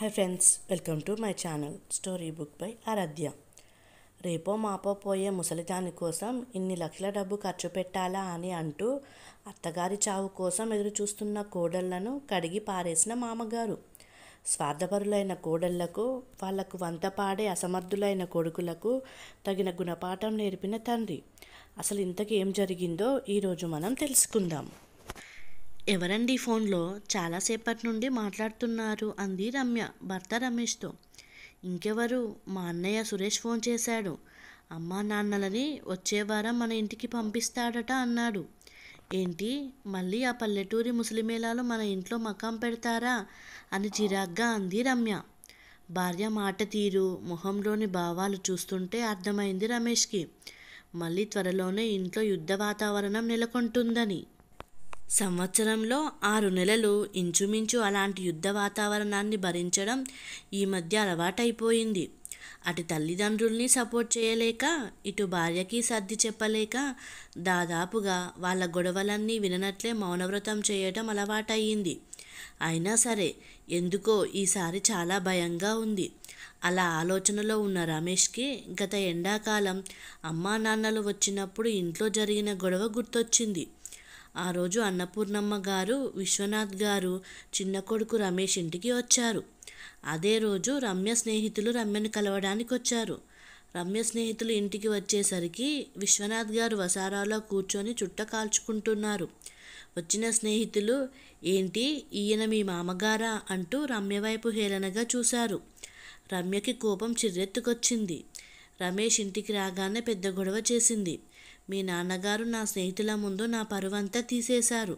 hi friends welcome to my channel story book by Aaradhya రేపో మాపో పోయే ముసలిదాని కోసం ఇన్ని లక్షల డబ్బు ఖర్చు పెట్టాలా అని అంటూ అత్తగారి చావు కోసం ఎదురు చూస్తున్న కోడళ్లను కడిగి పారేసిన మామగారు స్వార్థపరులైన కోడళ్లకు వాళ్లకు పాడే అసమర్థులైన కొడుకులకు తగిన గుణపాఠం నేర్పిన తండ్రి అసలు ఇంతకు ఏం జరిగిందో ఈరోజు మనం తెలుసుకుందాం ఎవరండి ఫోన్లో చాలాసేపటి నుండి మాట్లాడుతున్నారు అంది రమ్య భర్త రమేష్తో ఇంకెవరు మా అన్నయ్య సురేష్ ఫోన్ చేశాడు అమ్మా నాన్నలని వచ్చేవారం మన ఇంటికి పంపిస్తాడట అన్నాడు ఏంటి మళ్ళీ ఆ పల్లెటూరి ముసలిమేళాలు మన ఇంట్లో మకాం పెడతారా అని చిరాగ్గా అంది రమ్య భార్య మాట తీరు ముఖంలోని భావాలు చూస్తుంటే అర్థమైంది రమేష్కి మళ్ళీ త్వరలోనే ఇంట్లో యుద్ధ వాతావరణం నెలకొంటుందని సంవత్సరంలో ఆరు నెలలు ఇంచుమించు అలాంటి యుద్ధ వాతావరణాన్ని భరించడం ఈ మధ్య అలవాటైపోయింది అటు తల్లిదండ్రుల్ని సపోర్ట్ చేయలేక ఇటు భార్యకి సర్ది చెప్పలేక దాదాపుగా వాళ్ళ గొడవలన్నీ విననట్లే మౌనవ్రతం చేయటం అలవాటయ్యింది అయినా సరే ఎందుకో ఈసారి చాలా భయంగా ఉంది అలా ఆలోచనలో ఉన్న రమేష్కి గత ఎండాకాలం అమ్మా నాన్నలు వచ్చినప్పుడు ఇంట్లో జరిగిన గొడవ గుర్తొచ్చింది ఆ రోజు అన్నపూర్ణమ్మ గారు విశ్వనాథ్ గారు చిన్న కొడుకు రమేష్ ఇంటికి వచ్చారు అదే రోజు రమ్య స్నేహితులు రమ్యను కలవడానికి వచ్చారు రమ్య స్నేహితులు ఇంటికి వచ్చేసరికి విశ్వనాథ్ గారు వసారాలో కూర్చొని చుట్ట కాల్చుకుంటున్నారు వచ్చిన స్నేహితులు ఏంటి ఈయన మీ మామగారా అంటూ రమ్య వైపు హేళనగా చూశారు రమ్యకి కోపం చిర్రెత్తుకొచ్చింది రమేష్ ఇంటికి రాగానే పెద్ద గొడవ చేసింది మీ నాన్నగారు నా స్నేహితుల ముందు నా పరువంతా తీసేశారు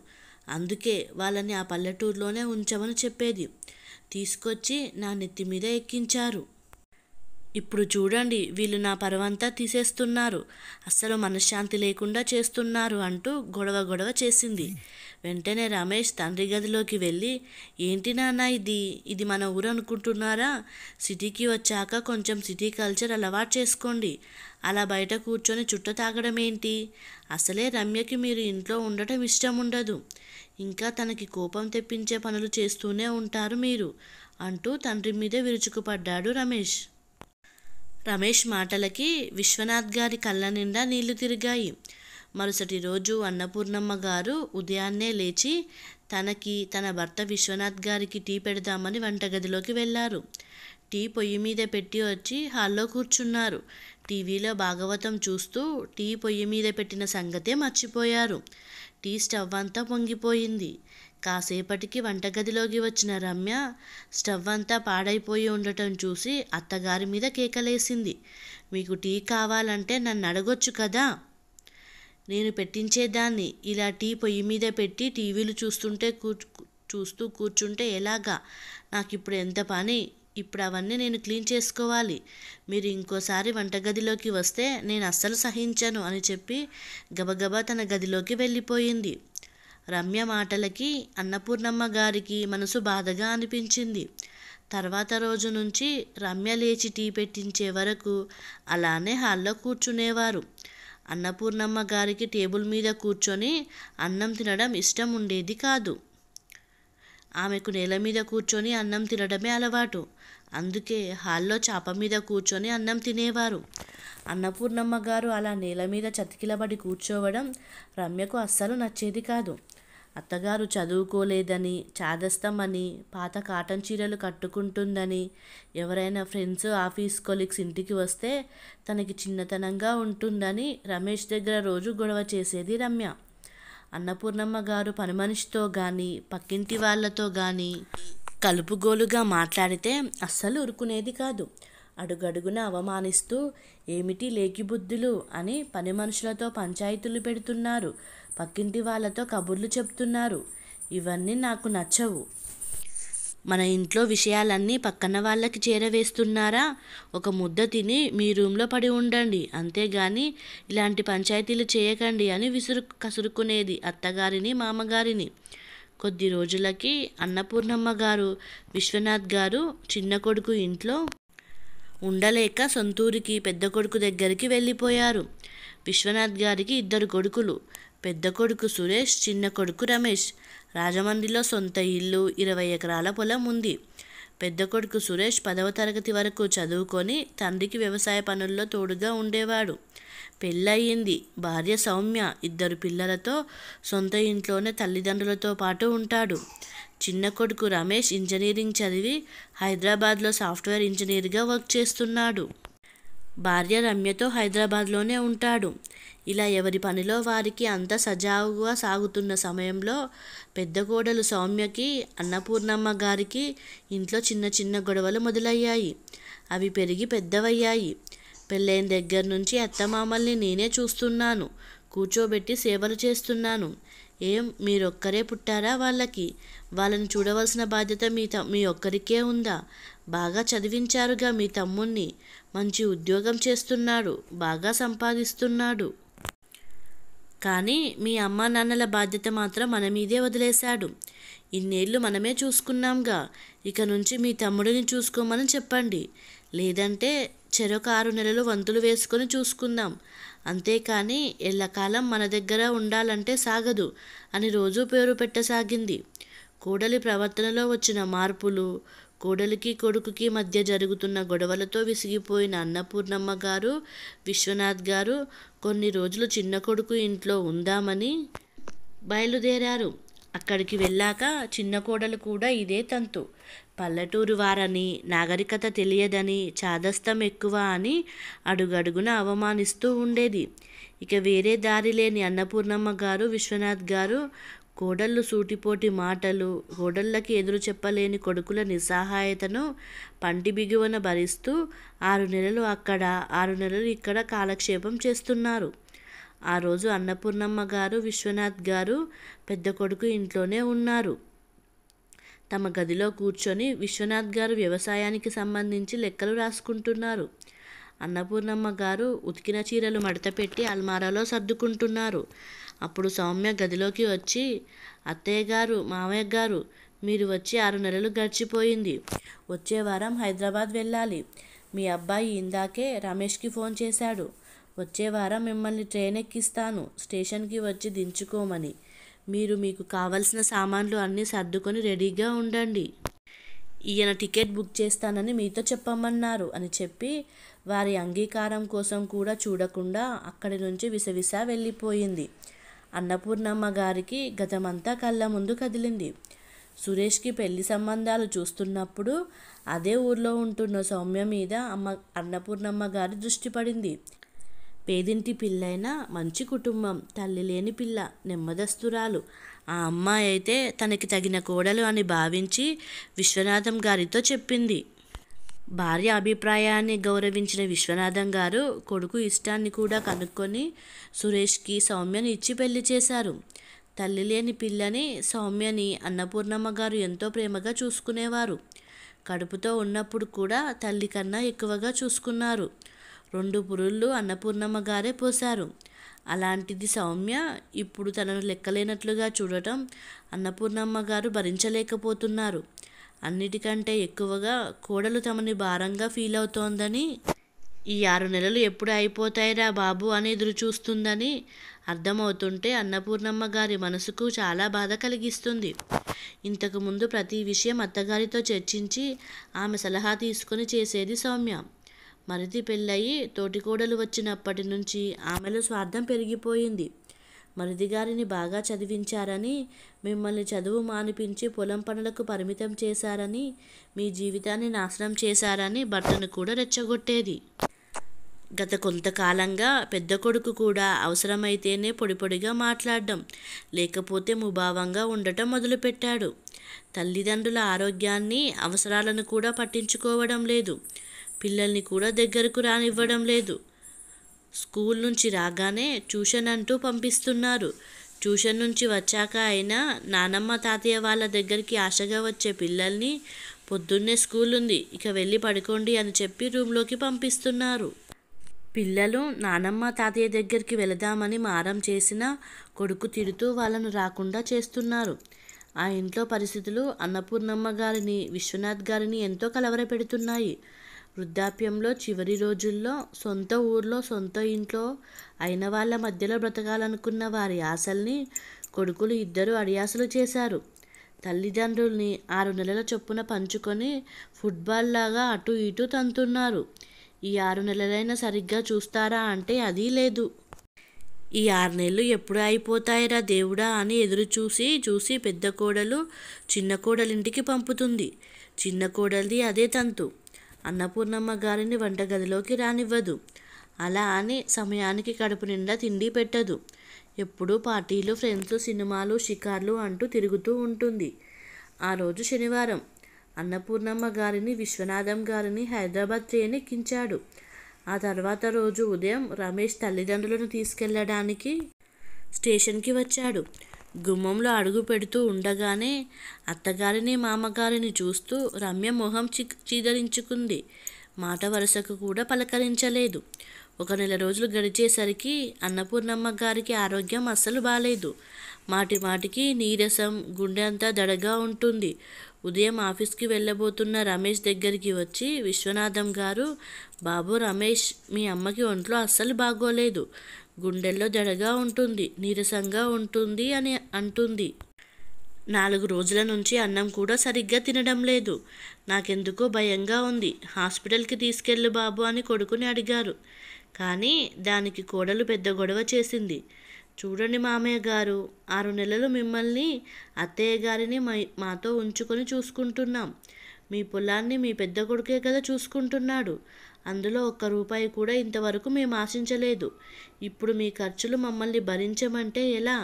అందుకే వాళ్ళని ఆ పల్లెటూరులోనే ఉంచమని చెప్పేది తీసుకొచ్చి నా నెత్తి మీద ఎక్కించారు ఇప్పుడు చూడండి వీళ్ళు నా పరువంతా తీసేస్తున్నారు అస్సలు మనశ్శాంతి లేకుండా చేస్తున్నారు అంటూ గొడవ గొడవ చేసింది వెంటనే రమేష్ తండ్రి గదిలోకి వెళ్ళి ఏంటి నాన్న ఇది ఇది మన ఊరు అనుకుంటున్నారా సిటీకి వచ్చాక కొంచెం సిటీ కల్చర్ అలవాటు చేసుకోండి అలా బయట కూర్చొని చుట్ట తాగడం ఏంటి అసలే రమ్యకి మీరు ఇంట్లో ఉండటం ఇష్టం ఉండదు ఇంకా తనకి కోపం తెప్పించే పనులు చేస్తూనే ఉంటారు మీరు అంటూ తండ్రి మీదే విరుచుకుపడ్డాడు రమేష్ రమేష్ మాటలకి విశ్వనాథ్ గారి కళ్ళ నిండా నీళ్లు తిరిగాయి మరుసటి రోజు అన్నపూర్ణమ్మ గారు ఉదయాన్నే లేచి తనకి తన భర్త విశ్వనాథ్ గారికి టీ పెడదామని వంటగదిలోకి వెళ్ళారు టీ పొయ్యి మీద పెట్టి వచ్చి హాల్లో కూర్చున్నారు టీవీలో భాగవతం చూస్తూ టీ పొయ్యి మీద పెట్టిన సంగతే మర్చిపోయారు టీ స్టవ్ అంతా పొంగిపోయింది కాసేపటికి వంటగదిలోకి వచ్చిన రమ్య స్టవ్ అంతా పాడైపోయి ఉండటం చూసి అత్తగారి మీద కేకలేసింది మీకు టీ కావాలంటే నన్ను అడగొచ్చు కదా నేను పెట్టించేదాన్ని ఇలా టీ పొయ్యి మీద పెట్టి టీవీలు చూస్తుంటే కూ చూస్తూ కూర్చుంటే ఎలాగా నాకు ఇప్పుడు ఎంత పని ఇప్పుడు అవన్నీ నేను క్లీన్ చేసుకోవాలి మీరు ఇంకోసారి వంటగదిలోకి వస్తే నేను అస్సలు సహించను అని చెప్పి గబగబా తన గదిలోకి వెళ్ళిపోయింది రమ్య మాటలకి అన్నపూర్ణమ్మ గారికి మనసు బాధగా అనిపించింది తర్వాత రోజు నుంచి రమ్య లేచి టీ పెట్టించే వరకు అలానే హాల్లో కూర్చునేవారు అన్నపూర్ణమ్మ గారికి టేబుల్ మీద కూర్చొని అన్నం తినడం ఇష్టం ఉండేది కాదు ఆమెకు నేల మీద కూర్చొని అన్నం తినడమే అలవాటు అందుకే హాల్లో చాప మీద కూర్చొని అన్నం తినేవారు అన్నపూర్ణమ్మ గారు అలా నేల మీద చతికిలబడి కూర్చోవడం రమ్యకు అస్సలు నచ్చేది కాదు అత్తగారు చదువుకోలేదని చాదస్తమని పాత కాటన్ చీరలు కట్టుకుంటుందని ఎవరైనా ఫ్రెండ్స్ ఆఫీస్ కొలీగ్స్ ఇంటికి వస్తే తనకి చిన్నతనంగా ఉంటుందని రమేష్ దగ్గర రోజు గొడవ చేసేది రమ్య అన్నపూర్ణమ్మ గారు పని మనిషితో కానీ పక్కింటి వాళ్ళతో కానీ కలుపుగోలుగా మాట్లాడితే అస్సలు ఉరుకునేది కాదు అడుగడుగున అవమానిస్తూ ఏమిటి లేకిబుద్ధులు అని పని మనుషులతో పంచాయతీలు పెడుతున్నారు పక్కింటి వాళ్ళతో కబుర్లు చెప్తున్నారు ఇవన్నీ నాకు నచ్చవు మన ఇంట్లో విషయాలన్నీ పక్కన వాళ్ళకి చేరవేస్తున్నారా ఒక ముద్ద తిని మీ రూమ్లో పడి ఉండండి అంతేగాని ఇలాంటి పంచాయతీలు చేయకండి అని విసురు కసురుకునేది అత్తగారిని మామగారిని కొద్ది రోజులకి అన్నపూర్ణమ్మ గారు విశ్వనాథ్ గారు చిన్న కొడుకు ఇంట్లో ఉండలేక సొంతూరికి పెద్ద కొడుకు దగ్గరికి వెళ్ళిపోయారు విశ్వనాథ్ గారికి ఇద్దరు కొడుకులు పెద్ద కొడుకు సురేష్ చిన్న కొడుకు రమేష్ రాజమండ్రిలో సొంత ఇల్లు ఇరవై ఎకరాల పొలం ఉంది పెద్ద కొడుకు సురేష్ పదవ తరగతి వరకు చదువుకొని తండ్రికి వ్యవసాయ పనుల్లో తోడుగా ఉండేవాడు పెళ్ళయింది భార్య సౌమ్య ఇద్దరు పిల్లలతో సొంత ఇంట్లోనే తల్లిదండ్రులతో పాటు ఉంటాడు చిన్న కొడుకు రమేష్ ఇంజనీరింగ్ చదివి హైదరాబాద్లో సాఫ్ట్వేర్ ఇంజనీర్గా వర్క్ చేస్తున్నాడు భార్య రమ్యతో హైదరాబాద్లోనే ఉంటాడు ఇలా ఎవరి పనిలో వారికి అంత సజావుగా సాగుతున్న సమయంలో పెద్ద కోడలు సౌమ్యకి అన్నపూర్ణమ్మ గారికి ఇంట్లో చిన్న చిన్న గొడవలు మొదలయ్యాయి అవి పెరిగి పెద్దవయ్యాయి పెళ్ళైన దగ్గర నుంచి అత్తమామల్ని నేనే చూస్తున్నాను కూర్చోబెట్టి సేవలు చేస్తున్నాను ఏం మీరొక్కరే పుట్టారా వాళ్ళకి వాళ్ళని చూడవలసిన బాధ్యత మీ త మీ ఒక్కరికే ఉందా బాగా చదివించారుగా మీ తమ్ముణ్ణి మంచి ఉద్యోగం చేస్తున్నాడు బాగా సంపాదిస్తున్నాడు కానీ మీ అమ్మ నాన్నల బాధ్యత మాత్రం మన మీదే వదిలేశాడు ఇన్నేళ్ళు మనమే చూసుకున్నాంగా ఇక నుంచి మీ తమ్ముడిని చూసుకోమని చెప్పండి లేదంటే చెరొక ఆరు నెలలు వంతులు వేసుకొని చూసుకుందాం అంతేకాని ఎల్లకాలం మన దగ్గర ఉండాలంటే సాగదు అని రోజూ పేరు పెట్టసాగింది కోడలి ప్రవర్తనలో వచ్చిన మార్పులు కోడలికి కొడుకుకి మధ్య జరుగుతున్న గొడవలతో విసిగిపోయిన అన్నపూర్ణమ్మ గారు విశ్వనాథ్ గారు కొన్ని రోజులు చిన్న కొడుకు ఇంట్లో ఉందామని బయలుదేరారు అక్కడికి వెళ్ళాక చిన్న కోడలు కూడా ఇదే తంతు పల్లెటూరు వారని నాగరికత తెలియదని చాదస్తం ఎక్కువ అని అడుగడుగున అవమానిస్తూ ఉండేది ఇక వేరే దారి లేని అన్నపూర్ణమ్మ గారు విశ్వనాథ్ గారు కోడళ్ళు సూటిపోటి మాటలు కోడళ్ళకి ఎదురు చెప్పలేని కొడుకుల నిస్సహాయతను పంటి బిగువన భరిస్తూ ఆరు నెలలు అక్కడ ఆరు నెలలు ఇక్కడ కాలక్షేపం చేస్తున్నారు ఆ రోజు అన్నపూర్ణమ్మ గారు విశ్వనాథ్ గారు పెద్ద కొడుకు ఇంట్లోనే ఉన్నారు తమ గదిలో కూర్చొని విశ్వనాథ్ గారు వ్యవసాయానికి సంబంధించి లెక్కలు రాసుకుంటున్నారు అన్నపూర్ణమ్మ గారు ఉతికిన చీరలు మడతపెట్టి అల్మారాలో సర్దుకుంటున్నారు అప్పుడు సౌమ్య గదిలోకి వచ్చి అత్తయ్య గారు మామయ్య గారు మీరు వచ్చి ఆరు నెలలు గడిచిపోయింది వచ్చే వారం హైదరాబాద్ వెళ్ళాలి మీ అబ్బాయి ఇందాకే రమేష్కి ఫోన్ చేశాడు వచ్చే వారం మిమ్మల్ని ట్రైన్ ఎక్కిస్తాను స్టేషన్కి వచ్చి దించుకోమని మీరు మీకు కావలసిన సామాన్లు అన్నీ సర్దుకొని రెడీగా ఉండండి ఈయన టికెట్ బుక్ చేస్తానని మీతో చెప్పమన్నారు అని చెప్పి వారి అంగీకారం కోసం కూడా చూడకుండా అక్కడి నుంచి విసవిస వెళ్ళిపోయింది అన్నపూర్ణమ్మ గారికి గతమంతా కళ్ళ ముందు కదిలింది సురేష్కి పెళ్లి సంబంధాలు చూస్తున్నప్పుడు అదే ఊర్లో ఉంటున్న సౌమ్య మీద అమ్మ అన్నపూర్ణమ్మ గారి దృష్టి పడింది పేదింటి పిల్లైనా మంచి కుటుంబం తల్లి లేని పిల్ల నెమ్మదస్తురాలు ఆ అమ్మాయి అయితే తనకి తగిన కోడలు అని భావించి విశ్వనాథం గారితో చెప్పింది భార్య అభిప్రాయాన్ని గౌరవించిన విశ్వనాథం గారు కొడుకు ఇష్టాన్ని కూడా కనుక్కొని సురేష్కి సౌమ్యని ఇచ్చి పెళ్లి చేశారు తల్లి లేని పిల్లని సౌమ్యని అన్నపూర్ణమ్మ గారు ఎంతో ప్రేమగా చూసుకునేవారు కడుపుతో ఉన్నప్పుడు కూడా తల్లి కన్నా ఎక్కువగా చూసుకున్నారు రెండు పురుళ్ళు అన్నపూర్ణమ్మ గారే పోశారు అలాంటిది సౌమ్య ఇప్పుడు తనను లెక్కలేనట్లుగా చూడటం అన్నపూర్ణమ్మ గారు భరించలేకపోతున్నారు అన్నిటికంటే ఎక్కువగా కోడలు తమని భారంగా ఫీల్ అవుతోందని ఈ ఆరు నెలలు ఎప్పుడు అయిపోతాయిరా బాబు అని ఎదురు చూస్తుందని అర్థమవుతుంటే అన్నపూర్ణమ్మ గారి మనసుకు చాలా బాధ కలిగిస్తుంది ఇంతకుముందు ప్రతి విషయం అత్తగారితో చర్చించి ఆమె సలహా తీసుకొని చేసేది సౌమ్య మరిది పెళ్ళయి తోటికోడలు వచ్చినప్పటి నుంచి ఆమెలో స్వార్థం పెరిగిపోయింది మరిది గారిని బాగా చదివించారని మిమ్మల్ని చదువు మానిపించి పొలం పనులకు పరిమితం చేశారని మీ జీవితాన్ని నాశనం చేశారని భర్తను కూడా రెచ్చగొట్టేది గత కొంతకాలంగా పెద్ద కొడుకు కూడా అవసరమైతేనే పొడిపొడిగా మాట్లాడడం లేకపోతే ముభావంగా ఉండటం మొదలుపెట్టాడు తల్లిదండ్రుల ఆరోగ్యాన్ని అవసరాలను కూడా పట్టించుకోవడం లేదు పిల్లల్ని కూడా దగ్గరకు రానివ్వడం లేదు స్కూల్ నుంచి రాగానే ట్యూషన్ అంటూ పంపిస్తున్నారు ట్యూషన్ నుంచి వచ్చాక అయినా నానమ్మ తాతయ్య వాళ్ళ దగ్గరికి ఆశగా వచ్చే పిల్లల్ని పొద్దున్నే స్కూల్ ఉంది ఇక వెళ్ళి పడుకోండి అని చెప్పి రూమ్లోకి పంపిస్తున్నారు పిల్లలు నానమ్మ తాతయ్య దగ్గరికి వెళదామని మారం చేసిన కొడుకు తిడుతూ వాళ్ళను రాకుండా చేస్తున్నారు ఆ ఇంట్లో పరిస్థితులు అన్నపూర్ణమ్మ గారిని విశ్వనాథ్ గారిని ఎంతో కలవర పెడుతున్నాయి వృద్ధాప్యంలో చివరి రోజుల్లో సొంత ఊర్లో సొంత ఇంట్లో అయిన వాళ్ళ మధ్యలో బ్రతకాలనుకున్న వారి ఆశల్ని కొడుకులు ఇద్దరు అడియాసలు చేశారు తల్లిదండ్రుల్ని ఆరు నెలల చొప్పున పంచుకొని ఫుట్బాల్ లాగా అటు ఇటు తంతున్నారు ఈ ఆరు నెలలైనా సరిగ్గా చూస్తారా అంటే అది లేదు ఈ ఆరు నెలలు ఎప్పుడు అయిపోతాయిరా దేవుడా అని ఎదురు చూసి చూసి పెద్ద కోడలు చిన్న కోడలింటికి పంపుతుంది చిన్న కోడలిది అదే తంతు అన్నపూర్ణమ్మ గారిని వంటగదిలోకి రానివ్వదు అలా అని సమయానికి కడుపు నిండా తిండి పెట్టదు ఎప్పుడూ పార్టీలు ఫ్రెండ్స్ సినిమాలు షికార్లు అంటూ తిరుగుతూ ఉంటుంది ఆ రోజు శనివారం అన్నపూర్ణమ్మ గారిని విశ్వనాథం గారిని హైదరాబాద్ ట్రైన్ ఎక్కించాడు ఆ తర్వాత రోజు ఉదయం రమేష్ తల్లిదండ్రులను తీసుకెళ్లడానికి స్టేషన్కి వచ్చాడు గుమ్మంలో అడుగు పెడుతూ ఉండగానే అత్తగారిని మామగారిని చూస్తూ రమ్య మొహం చి చీదరించుకుంది మాట వరుసకు కూడా పలకరించలేదు ఒక నెల రోజులు గడిచేసరికి అన్నపూర్ణమ్మ గారికి ఆరోగ్యం అస్సలు బాలేదు మాటి మాటికి నీరసం గుండె అంతా దడగా ఉంటుంది ఉదయం ఆఫీస్కి వెళ్ళబోతున్న రమేష్ దగ్గరికి వచ్చి విశ్వనాథం గారు బాబు రమేష్ మీ అమ్మకి ఒంట్లో అస్సలు బాగోలేదు గుండెల్లో జడగా ఉంటుంది నీరసంగా ఉంటుంది అని అంటుంది నాలుగు రోజుల నుంచి అన్నం కూడా సరిగ్గా తినడం లేదు నాకెందుకో భయంగా ఉంది హాస్పిటల్కి తీసుకెళ్ళు బాబు అని కొడుకుని అడిగారు కానీ దానికి కోడలు పెద్ద గొడవ చేసింది చూడండి మామయ్య గారు ఆరు నెలలు మిమ్మల్ని అత్తయ్య గారిని మాతో ఉంచుకొని చూసుకుంటున్నాం మీ పొలాన్ని మీ పెద్ద కొడుకే కదా చూసుకుంటున్నాడు అందులో ఒక్క రూపాయి కూడా ఇంతవరకు మేము ఆశించలేదు ఇప్పుడు మీ ఖర్చులు మమ్మల్ని భరించమంటే ఎలా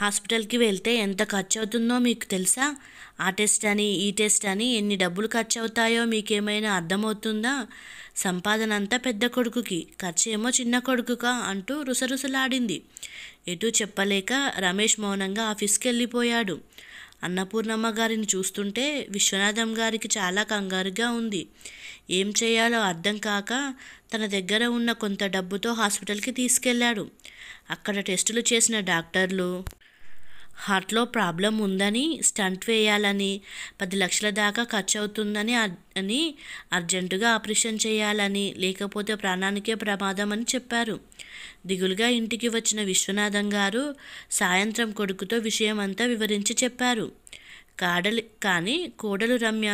హాస్పిటల్కి వెళ్తే ఎంత ఖర్చు అవుతుందో మీకు తెలుసా ఆ టెస్ట్ అని ఈ టెస్ట్ అని ఎన్ని డబ్బులు ఖర్చు అవుతాయో మీకేమైనా అర్థమవుతుందా సంపాదన అంతా పెద్ద కొడుకుకి ఖర్చు ఏమో చిన్న కొడుకుకా అంటూ రుసరుసలాడింది ఎటు చెప్పలేక రమేష్ మౌనంగా ఆఫీస్కి వెళ్ళిపోయాడు అన్నపూర్ణమ్మ గారిని చూస్తుంటే విశ్వనాథం గారికి చాలా కంగారుగా ఉంది ఏం చేయాలో అర్థం కాక తన దగ్గర ఉన్న కొంత డబ్బుతో హాస్పిటల్కి తీసుకెళ్లాడు అక్కడ టెస్టులు చేసిన డాక్టర్లు హార్ట్లో ప్రాబ్లం ఉందని స్టంట్ వేయాలని పది లక్షల దాకా ఖర్చు అవుతుందని అని అర్జెంటుగా ఆపరేషన్ చేయాలని లేకపోతే ప్రాణానికే ప్రమాదం అని చెప్పారు దిగులుగా ఇంటికి వచ్చిన విశ్వనాథం గారు సాయంత్రం కొడుకుతో విషయం అంతా వివరించి చెప్పారు కాడలి కానీ కోడలు రమ్య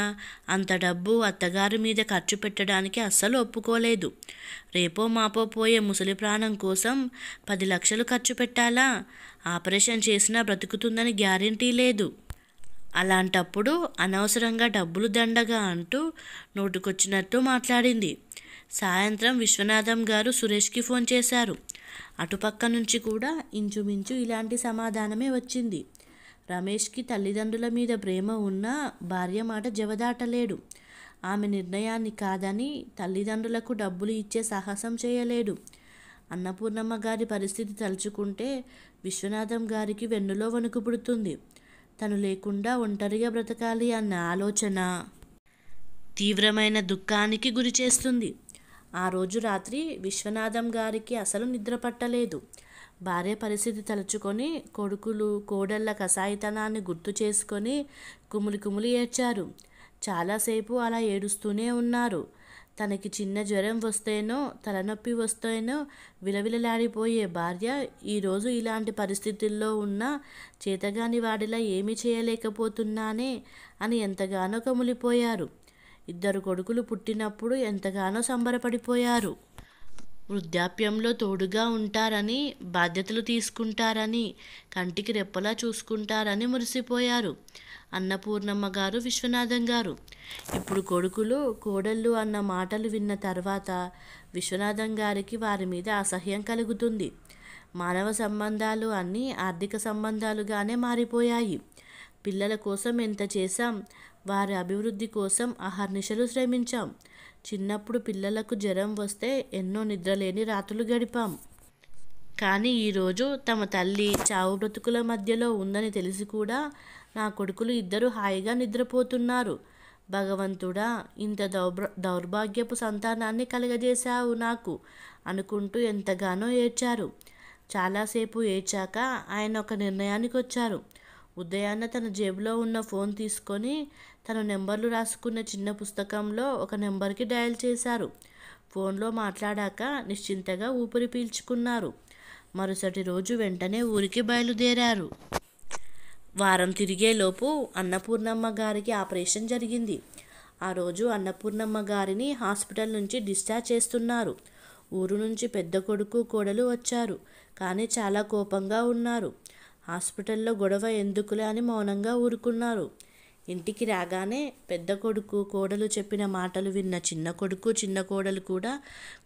అంత డబ్బు అత్తగారి మీద ఖర్చు పెట్టడానికి అస్సలు ఒప్పుకోలేదు రేపో మాపో పోయే ముసలి ప్రాణం కోసం పది లక్షలు ఖర్చు పెట్టాలా ఆపరేషన్ చేసినా బ్రతుకుతుందని గ్యారంటీ లేదు అలాంటప్పుడు అనవసరంగా డబ్బులు దండగా అంటూ నోటుకొచ్చినట్టు మాట్లాడింది సాయంత్రం విశ్వనాథం గారు సురేష్కి ఫోన్ చేశారు అటుపక్క నుంచి కూడా ఇంచుమించు ఇలాంటి సమాధానమే వచ్చింది రమేష్కి తల్లిదండ్రుల మీద ప్రేమ ఉన్నా భార్య మాట జవదాటలేడు ఆమె నిర్ణయాన్ని కాదని తల్లిదండ్రులకు డబ్బులు ఇచ్చే సాహసం చేయలేడు అన్నపూర్ణమ్మ గారి పరిస్థితి తలుచుకుంటే విశ్వనాథం గారికి వెన్నులో వణుకు పుడుతుంది తను లేకుండా ఒంటరిగా బ్రతకాలి అన్న ఆలోచన తీవ్రమైన దుఃఖానికి గురి చేస్తుంది ఆ రోజు రాత్రి విశ్వనాథం గారికి అసలు నిద్ర పట్టలేదు భార్య పరిస్థితి తలుచుకొని కొడుకులు కోడళ్ళ కషాయితనాన్ని గుర్తు చేసుకొని కుములి కుములి ఏడ్చారు చాలాసేపు అలా ఏడుస్తూనే ఉన్నారు తనకి చిన్న జ్వరం వస్తేనో తలనొప్పి వస్తేనో విలవిలలాడిపోయే భార్య ఈరోజు ఇలాంటి పరిస్థితుల్లో ఉన్న చేతగాని వాడిలా ఏమి చేయలేకపోతున్నానే అని ఎంతగానో కములిపోయారు ఇద్దరు కొడుకులు పుట్టినప్పుడు ఎంతగానో సంబరపడిపోయారు వృద్ధాప్యంలో తోడుగా ఉంటారని బాధ్యతలు తీసుకుంటారని కంటికి రెప్పలా చూసుకుంటారని మురిసిపోయారు అన్నపూర్ణమ్మ గారు విశ్వనాథం గారు ఇప్పుడు కొడుకులు కోడళ్ళు అన్న మాటలు విన్న తర్వాత విశ్వనాథం గారికి వారి మీద అసహ్యం కలుగుతుంది మానవ సంబంధాలు అన్నీ ఆర్థిక సంబంధాలుగానే మారిపోయాయి పిల్లల కోసం ఎంత చేశాం వారి అభివృద్ధి కోసం అహర్నిశలు శ్రమించాం చిన్నప్పుడు పిల్లలకు జ్వరం వస్తే ఎన్నో నిద్రలేని రాత్రులు గడిపాం కానీ ఈరోజు తమ తల్లి చావు బ్రతుకుల మధ్యలో ఉందని తెలిసి కూడా నా కొడుకులు ఇద్దరు హాయిగా నిద్రపోతున్నారు భగవంతుడా ఇంత దౌర్భ దౌర్భాగ్యపు సంతానాన్ని కలగజేశావు నాకు అనుకుంటూ ఎంతగానో ఏడ్చారు చాలాసేపు ఏడ్చాక ఆయన ఒక నిర్ణయానికి వచ్చారు ఉదయాన్న తన జేబులో ఉన్న ఫోన్ తీసుకొని తను నెంబర్లు రాసుకున్న చిన్న పుస్తకంలో ఒక నెంబర్కి డయల్ చేశారు ఫోన్లో మాట్లాడాక నిశ్చింతగా ఊపిరి పీల్చుకున్నారు మరుసటి రోజు వెంటనే ఊరికి బయలుదేరారు వారం తిరిగేలోపు అన్నపూర్ణమ్మ గారికి ఆపరేషన్ జరిగింది ఆ రోజు అన్నపూర్ణమ్మ గారిని హాస్పిటల్ నుంచి డిశ్చార్జ్ చేస్తున్నారు ఊరు నుంచి పెద్ద కొడుకు కోడలు వచ్చారు కానీ చాలా కోపంగా ఉన్నారు హాస్పిటల్లో గొడవ ఎందుకులే అని మౌనంగా ఊరుకున్నారు ఇంటికి రాగానే పెద్ద కొడుకు కోడలు చెప్పిన మాటలు విన్న చిన్న కొడుకు చిన్న కోడలు కూడా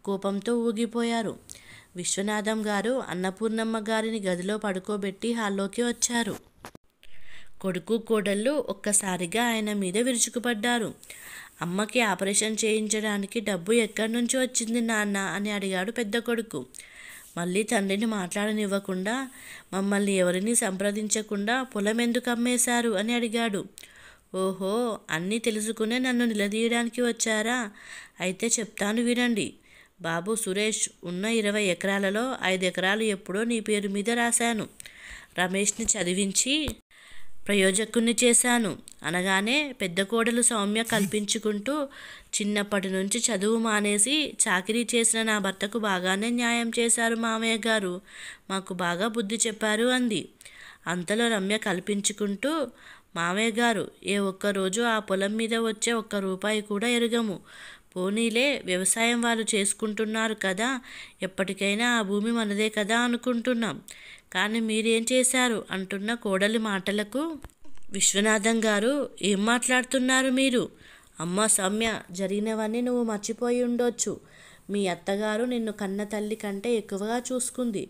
కోపంతో ఊగిపోయారు విశ్వనాథం గారు అన్నపూర్ణమ్మ గారిని గదిలో పడుకోబెట్టి హాల్లోకి వచ్చారు కొడుకు కోడళ్ళు ఒక్కసారిగా ఆయన మీద విరుచుకుపడ్డారు అమ్మకి ఆపరేషన్ చేయించడానికి డబ్బు ఎక్కడి నుంచి వచ్చింది నాన్న అని అడిగాడు పెద్ద కొడుకు మళ్ళీ తండ్రిని మాట్లాడనివ్వకుండా మమ్మల్ని ఎవరిని సంప్రదించకుండా పొలం ఎందుకు అమ్మేశారు అని అడిగాడు ఓహో అన్నీ తెలుసుకునే నన్ను నిలదీయడానికి వచ్చారా అయితే చెప్తాను వినండి బాబు సురేష్ ఉన్న ఇరవై ఎకరాలలో ఐదు ఎకరాలు ఎప్పుడో నీ పేరు మీద రాశాను రమేష్ని చదివించి ప్రయోజకుణ్ణి చేశాను అనగానే పెద్ద కోడలు సౌమ్య కల్పించుకుంటూ చిన్నప్పటి నుంచి చదువు మానేసి చాకరీ చేసిన నా భర్తకు బాగానే న్యాయం చేశారు మామయ్య గారు మాకు బాగా బుద్ధి చెప్పారు అంది అంతలో రమ్య కల్పించుకుంటూ మావయ్య గారు ఏ ఒక్కరోజు ఆ పొలం మీద వచ్చే ఒక్క రూపాయి కూడా ఎరగము పోనీలే వ్యవసాయం వాళ్ళు చేసుకుంటున్నారు కదా ఎప్పటికైనా ఆ భూమి మనదే కదా అనుకుంటున్నాం కానీ మీరేం చేశారు అంటున్న కోడలి మాటలకు విశ్వనాథం గారు ఏం మాట్లాడుతున్నారు మీరు అమ్మ సౌమ్య జరిగినవన్నీ నువ్వు మర్చిపోయి ఉండొచ్చు మీ అత్తగారు నిన్ను కన్న తల్లి కంటే ఎక్కువగా చూసుకుంది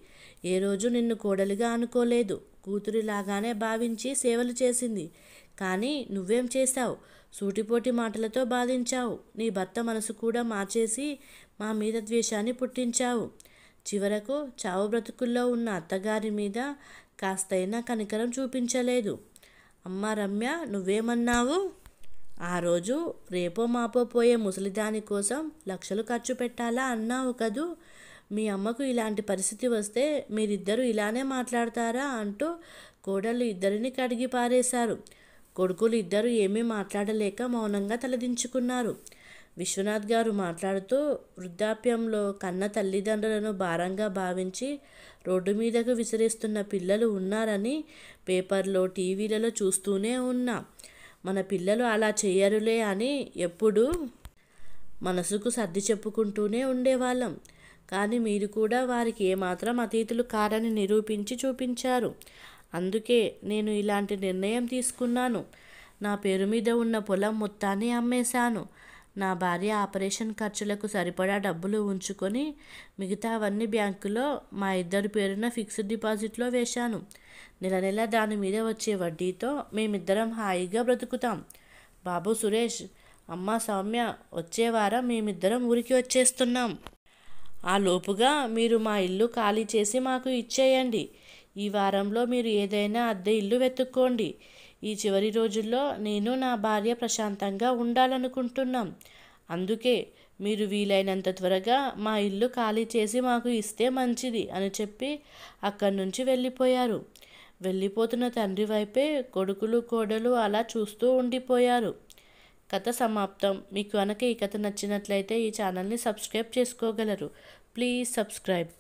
ఏ రోజు నిన్ను కోడలిగా అనుకోలేదు కూతురిలాగానే భావించి సేవలు చేసింది కానీ నువ్వేం చేశావు సూటిపోటి మాటలతో బాధించావు నీ భర్త మనసు కూడా మార్చేసి మా మీద ద్వేషాన్ని పుట్టించావు చివరకు చావు బ్రతుకుల్లో ఉన్న అత్తగారి మీద కాస్తైనా కనికరం చూపించలేదు అమ్మ రమ్య నువ్వేమన్నావు ఆ రోజు రేపో మాపో పోయే ముసలిదాని కోసం లక్షలు ఖర్చు పెట్టాలా అన్నావు కదూ మీ అమ్మకు ఇలాంటి పరిస్థితి వస్తే మీరిద్దరూ ఇలానే మాట్లాడతారా అంటూ కోడళ్ళు ఇద్దరిని కడిగి పారేశారు కొడుకులు ఇద్దరు ఏమీ మాట్లాడలేక మౌనంగా తలదించుకున్నారు విశ్వనాథ్ గారు మాట్లాడుతూ వృద్ధాప్యంలో కన్న తల్లిదండ్రులను భారంగా భావించి రోడ్డు మీదకు విసిరేస్తున్న పిల్లలు ఉన్నారని పేపర్లో టీవీలలో చూస్తూనే ఉన్నా మన పిల్లలు అలా చేయరులే అని ఎప్పుడూ మనసుకు సర్ది చెప్పుకుంటూనే ఉండేవాళ్ళం కానీ మీరు కూడా వారికి ఏమాత్రం అతీతులు కారని నిరూపించి చూపించారు అందుకే నేను ఇలాంటి నిర్ణయం తీసుకున్నాను నా పేరు మీద ఉన్న పొలం మొత్తాన్ని అమ్మేశాను నా భార్య ఆపరేషన్ ఖర్చులకు సరిపడా డబ్బులు ఉంచుకొని మిగతావన్నీ బ్యాంకులో మా ఇద్దరు పేరున ఫిక్స్డ్ డిపాజిట్లో వేశాను నెల నెల దాని మీద వచ్చే వడ్డీతో మేమిద్దరం హాయిగా బ్రతుకుతాం బాబు సురేష్ అమ్మ సౌమ్య వచ్చే వారం మేమిద్దరం ఊరికి వచ్చేస్తున్నాం ఆ లోపుగా మీరు మా ఇల్లు ఖాళీ చేసి మాకు ఇచ్చేయండి ఈ వారంలో మీరు ఏదైనా అద్దె ఇల్లు వెతుక్కోండి ఈ చివరి రోజుల్లో నేను నా భార్య ప్రశాంతంగా ఉండాలనుకుంటున్నాం అందుకే మీరు వీలైనంత త్వరగా మా ఇల్లు ఖాళీ చేసి మాకు ఇస్తే మంచిది అని చెప్పి అక్కడి నుంచి వెళ్ళిపోయారు వెళ్ళిపోతున్న తండ్రి వైపే కొడుకులు కోడలు అలా చూస్తూ ఉండిపోయారు కథ సమాప్తం మీకు కనుక ఈ కథ నచ్చినట్లయితే ఈ ఛానల్ని సబ్స్క్రైబ్ చేసుకోగలరు ప్లీజ్ సబ్స్క్రైబ్